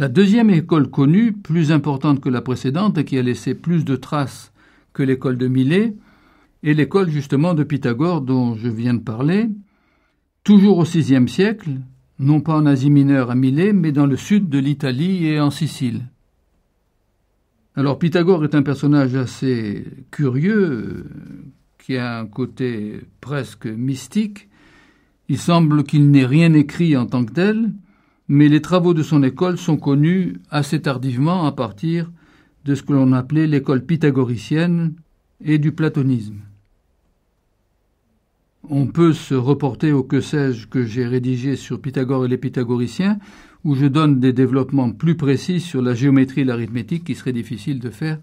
La deuxième école connue, plus importante que la précédente et qui a laissé plus de traces que l'école de Millet, est l'école justement de Pythagore dont je viens de parler, toujours au VIe siècle, non pas en Asie mineure à Milet, mais dans le sud de l'Italie et en Sicile. Alors Pythagore est un personnage assez curieux, qui a un côté presque mystique. Il semble qu'il n'ait rien écrit en tant que tel, mais les travaux de son école sont connus assez tardivement à partir de ce que l'on appelait l'école pythagoricienne et du platonisme. On peut se reporter au que sais-je que j'ai rédigé sur Pythagore et les pythagoriciens, où je donne des développements plus précis sur la géométrie et l'arithmétique qui serait difficile de faire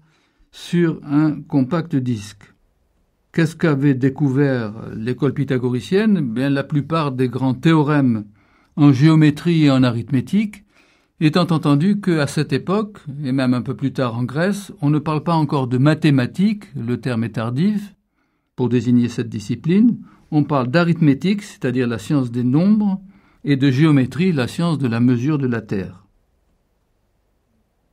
sur un compact disque. Qu'est-ce qu'avait découvert l'école pythagoricienne eh Bien, La plupart des grands théorèmes en géométrie et en arithmétique, étant entendu qu'à cette époque, et même un peu plus tard en Grèce, on ne parle pas encore de mathématiques, le terme est tardif, pour désigner cette discipline, on parle d'arithmétique, c'est-à-dire la science des nombres, et de géométrie, la science de la mesure de la Terre.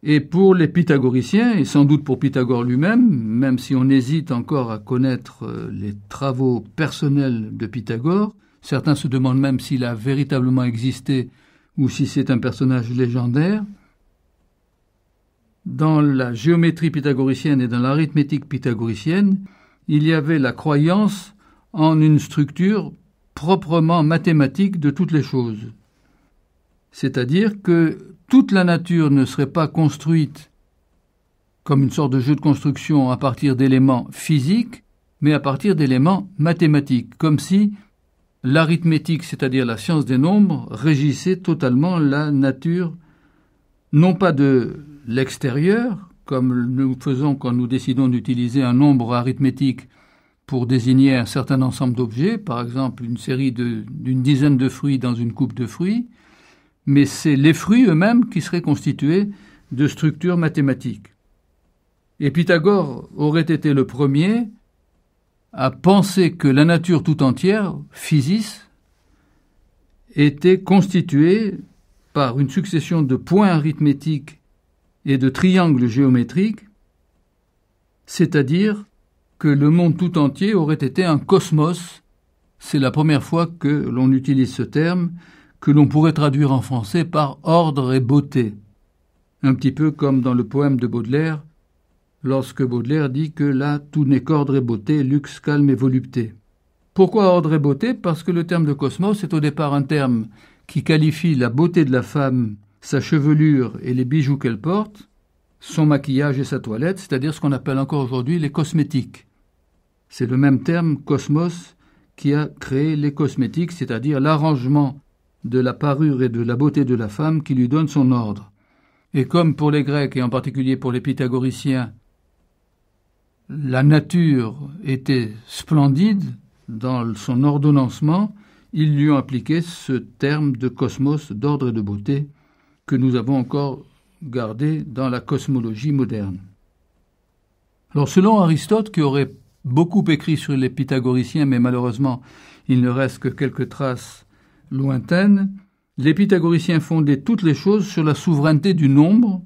Et pour les pythagoriciens, et sans doute pour Pythagore lui-même, même si on hésite encore à connaître euh, les travaux personnels de Pythagore, Certains se demandent même s'il a véritablement existé ou si c'est un personnage légendaire. Dans la géométrie pythagoricienne et dans l'arithmétique pythagoricienne, il y avait la croyance en une structure proprement mathématique de toutes les choses. C'est-à-dire que toute la nature ne serait pas construite comme une sorte de jeu de construction à partir d'éléments physiques, mais à partir d'éléments mathématiques, comme si l'arithmétique, c'est-à-dire la science des nombres, régissait totalement la nature, non pas de l'extérieur, comme nous faisons quand nous décidons d'utiliser un nombre arithmétique pour désigner un certain ensemble d'objets, par exemple une série d'une dizaine de fruits dans une coupe de fruits, mais c'est les fruits eux-mêmes qui seraient constitués de structures mathématiques. Et Pythagore aurait été le premier à penser que la nature tout entière, physis, était constituée par une succession de points arithmétiques et de triangles géométriques, c'est-à-dire que le monde tout entier aurait été un cosmos. C'est la première fois que l'on utilise ce terme, que l'on pourrait traduire en français par ordre et beauté, un petit peu comme dans le poème de Baudelaire lorsque Baudelaire dit que là tout n'est qu'ordre et beauté, luxe, calme et volupté. Pourquoi ordre et beauté Parce que le terme de cosmos est au départ un terme qui qualifie la beauté de la femme, sa chevelure et les bijoux qu'elle porte, son maquillage et sa toilette, c'est-à-dire ce qu'on appelle encore aujourd'hui les cosmétiques. C'est le même terme cosmos qui a créé les cosmétiques, c'est-à-dire l'arrangement de la parure et de la beauté de la femme qui lui donne son ordre. Et comme pour les Grecs et en particulier pour les pythagoriciens, la nature était splendide dans son ordonnancement, ils lui ont appliqué ce terme de cosmos d'ordre et de beauté que nous avons encore gardé dans la cosmologie moderne. Alors selon Aristote, qui aurait beaucoup écrit sur les pythagoriciens, mais malheureusement il ne reste que quelques traces lointaines, les pythagoriciens fondaient toutes les choses sur la souveraineté du nombre,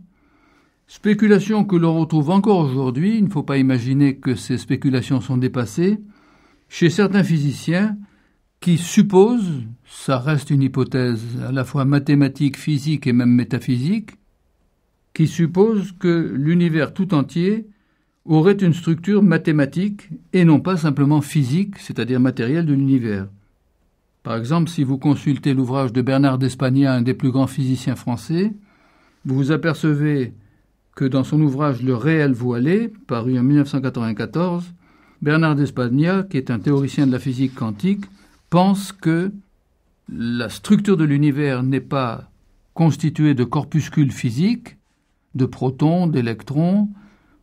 Spéculation que l'on retrouve encore aujourd'hui, il ne faut pas imaginer que ces spéculations sont dépassées, chez certains physiciens qui supposent, ça reste une hypothèse à la fois mathématique, physique et même métaphysique, qui suppose que l'univers tout entier aurait une structure mathématique et non pas simplement physique, c'est-à-dire matérielle de l'univers. Par exemple, si vous consultez l'ouvrage de Bernard d'Espagna, un des plus grands physiciens français, vous vous apercevez que dans son ouvrage Le réel voilé, paru en 1994, Bernard d'Espagna, qui est un théoricien de la physique quantique, pense que la structure de l'univers n'est pas constituée de corpuscules physiques, de protons, d'électrons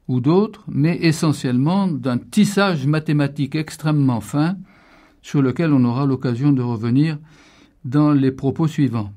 ou d'autres, mais essentiellement d'un tissage mathématique extrêmement fin sur lequel on aura l'occasion de revenir dans les propos suivants.